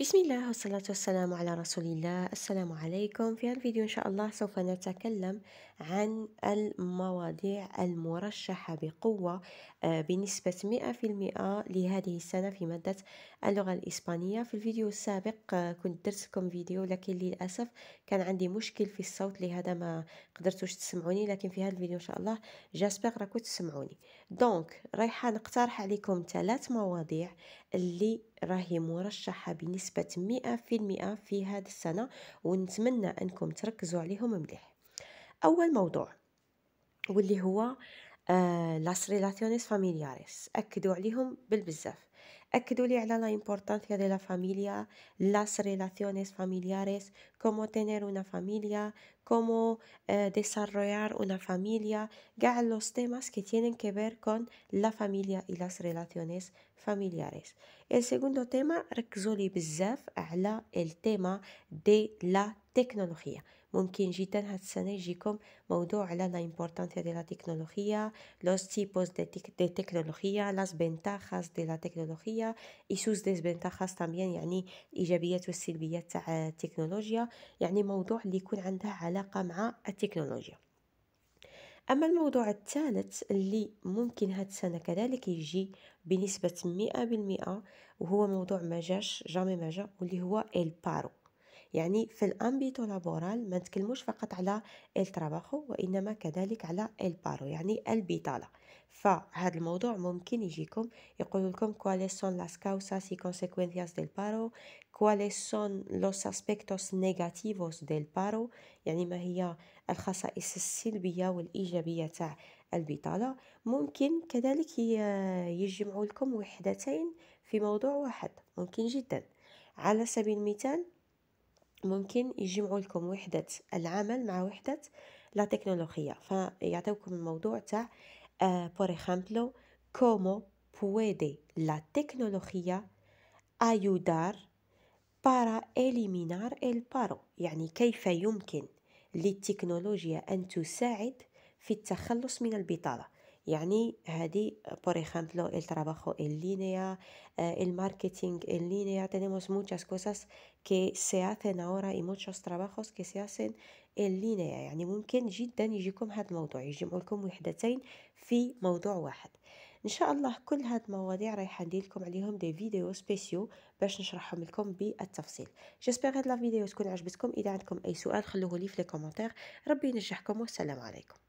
بسم الله والصلاة والسلام على رسول الله السلام عليكم في هذا الفيديو إن شاء الله سوف نتكلم عن المواضيع المرشحة بقوة آه، بنسبة 100% لهذه السنة في مادة اللغة الإسبانية في الفيديو السابق آه، كنت درسكم فيديو لكن للأسف كان عندي مشكل في الصوت لهذا ما قدرتوش تسمعوني لكن في هذا الفيديو إن شاء الله جاسبيغ راكو تسمعوني دونك رايحة نقترح عليكم ثلاث مواضيع اللي راهي مرشحة بنسبة مئة في في هذه السنة ونتمنى أنكم تركزوا عليهم مليح أول موضوع واللي هو لاس ريلاتيونيس فاميلياريس أكدوا عليهم بالبزاف أكدوا لي la importancia de la familia, las relaciones familiares, cómo tener una familia, cómo eh, desarrollar una familia, ya los temas que tienen que ver con la familia y las relaciones familiares. El segundo tema ركزوا el tema de la tecnología. ممكن جدا هاد السنة يجيكم موضوع على لا امبورطانسيا ديال لا تكنولوجيا لوس تيبوس دي, دي تكنولوجيا لاس بنتاخاس ديال لا تكنولوجيا اي سوس دي بنتاخاس تامبيان يعني الايجابيات والسلبيات تاع التكنولوجيا يعني موضوع اللي يكون عنده علاقة مع التكنولوجيا أما الموضوع الثالث اللي ممكن هاد السنة كذلك يجي بنسبة مئة بالمئة وهو موضوع ما جاش جامي ما جا واللي هو البارو يعني في الامبيتو لابورال ما نتكلموش فقط على الترابخو وانما كذلك على البارو يعني البطاله فهذا الموضوع ممكن يجيكم يقول لكم كواليس سون لاس كاوساس اي كونسيكونسياس ديل بارو كواليس سون لوس اسبيكتوس نيجاتيفوس ديل بارو يعني ما هي الخصائص السلبيه والايجابيه تاع البطاله ممكن كذلك يجمعوا لكم وحدتين في موضوع واحد ممكن جدا على سبيل المثال ممكن يجمعوا لكم وحدة العمل مع وحدة لا تكنولوجيا فيعطيكم الموضوع تاع بور آه، اخامبلو كومو بويدي لا تكنولوجيا ايودار بارا اليمينار البارو يعني كيف يمكن للتكنولوجيا أن تساعد في التخلص من البطالة يعني هادي بور ejemplo ال trabajo ان لينيا eh, el marketing en línea tenemos muchas cosas que se hacen ahora y muchos trabajos que se hacen en يعني ممكن جدا يجيكم هذا الموضوع يجمع لكم وحدتين في موضوع واحد ان شاء الله كل هاد المواضيع رايحه ندير لكم عليهم دي فيديو سبيسيو باش نشرحهم لكم بالتفصيل جيسبر هاد لا فيديو تكون عجبتكم اذا عندكم اي سؤال خلوه لي في لي كومونتير ربي ينجحكم والسلام عليكم